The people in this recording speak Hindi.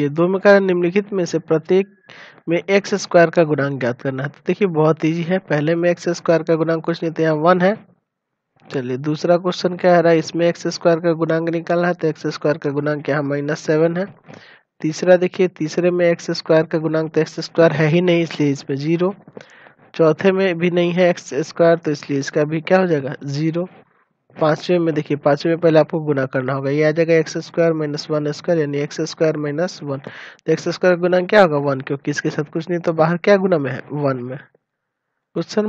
देखिए दो में का निम्नलिखित में से प्रत्येक में एक्स स्क्वायर का गुणांक ज्ञात करना है तो देखिए बहुत ईजी है पहले में एक्स स्क्वायर का गुणांक कुछ नहीं तो यहाँ वन है चलिए दूसरा क्वेश्चन क्या है रहा है इसमें एक्स स्क्वायर का गुणांक निकालना है तो एक्स स्क्वायर का गुणांक यहाँ माइनस सेवन है तीसरा देखिए तीसरे में एक्स स्क्वायर का गुणांक तो एक्स स्क्वायर है ही नहीं इसलिए इसमें जीरो चौथे में भी नहीं है एक्स स्क्वायर तो इसलिए इसका भी क्या हो जाएगा जीरो पांचवे में देखिए पांचवे में पहले आपको गुना करना होगा ये आ जाएगा x square minus one square यानी एक्स स्क्वायर माइनस वन तो एक्स स्क्वायर गुना क्या होगा वन क्योंकि इसके साथ कुछ नहीं तो बाहर क्या गुना में है वन में क्वेश्चन